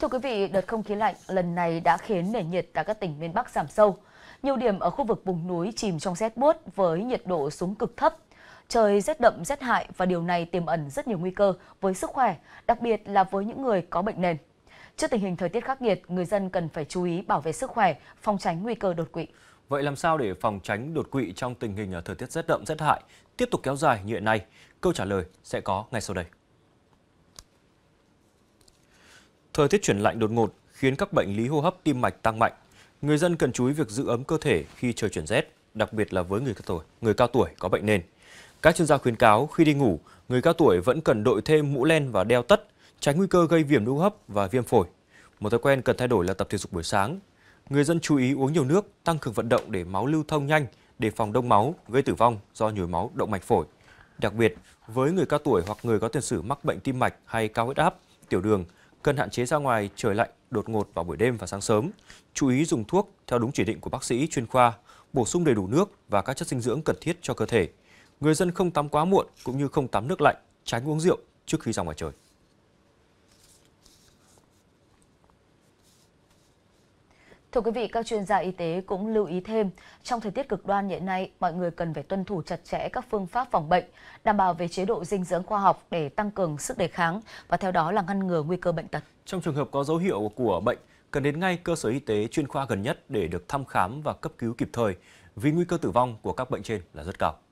Thưa quý vị, đợt không khí lạnh lần này đã khiến nền nhiệt tại các tỉnh miền Bắc giảm sâu. Nhiều điểm ở khu vực vùng núi chìm trong rét buốt với nhiệt độ xuống cực thấp. Trời rét đậm, rét hại và điều này tiềm ẩn rất nhiều nguy cơ với sức khỏe, đặc biệt là với những người có bệnh nền. Trước tình hình thời tiết khắc nghiệt, người dân cần phải chú ý bảo vệ sức khỏe, phòng tránh nguy cơ đột quỵ. Vậy làm sao để phòng tránh đột quỵ trong tình hình thời tiết rét đậm rét hại tiếp tục kéo dài như hiện nay? Câu trả lời sẽ có ngay sau đây. Thời tiết chuyển lạnh đột ngột khiến các bệnh lý hô hấp tim mạch tăng mạnh. Người dân cần chú ý việc giữ ấm cơ thể khi trời chuyển rét, đặc biệt là với người cao tuổi, người cao tuổi có bệnh nền. Các chuyên gia khuyến cáo khi đi ngủ, người cao tuổi vẫn cần đội thêm mũ len và đeo tất, tránh nguy cơ gây viêm hô hấp và viêm phổi. Một thói quen cần thay đổi là tập thể dục buổi sáng. Người dân chú ý uống nhiều nước, tăng cường vận động để máu lưu thông nhanh, đề phòng đông máu gây tử vong do nhồi máu động mạch phổi. Đặc biệt, với người cao tuổi hoặc người có tiền sử mắc bệnh tim mạch hay cao huyết áp, tiểu đường cần hạn chế ra ngoài trời lạnh đột ngột vào buổi đêm và sáng sớm. Chú ý dùng thuốc theo đúng chỉ định của bác sĩ chuyên khoa, bổ sung đầy đủ nước và các chất dinh dưỡng cần thiết cho cơ thể. Người dân không tắm quá muộn cũng như không tắm nước lạnh, tránh uống rượu trước khi ra ngoài trời. Thưa quý vị, các chuyên gia y tế cũng lưu ý thêm, trong thời tiết cực đoan hiện nay, mọi người cần phải tuân thủ chặt chẽ các phương pháp phòng bệnh, đảm bảo về chế độ dinh dưỡng khoa học để tăng cường sức đề kháng và theo đó là ngăn ngừa nguy cơ bệnh tật. Trong trường hợp có dấu hiệu của bệnh, cần đến ngay cơ sở y tế chuyên khoa gần nhất để được thăm khám và cấp cứu kịp thời, vì nguy cơ tử vong của các bệnh trên là rất cao.